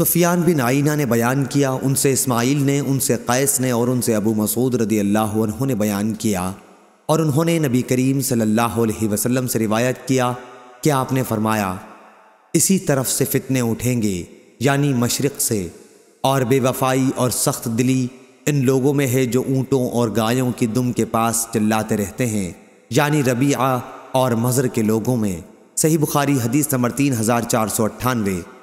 सुफियान बिन आइना ने बयान किया उनसे इस्माइल ने उनसे कैस ने और उनसे अबू मसूद रदी अल्लाह ने बयान किया और उन्होंने नबी करीम सल्लल्लाहु अलैहि वसल्लम से रिवायत किया कि आपने फरमाया इसी तरफ से फितने उठेंगे यानी मशरक़ से और बेवफाई और सख्त दिली इन लोगों में है जो ऊँटों और गायों की दुम के पास चिल्लाते रहते हैं यानी रबीआ और मज़र के लोगों में सही बुखारी हदीस नंबर तीन हज़ार चार सौ अट्ठानवे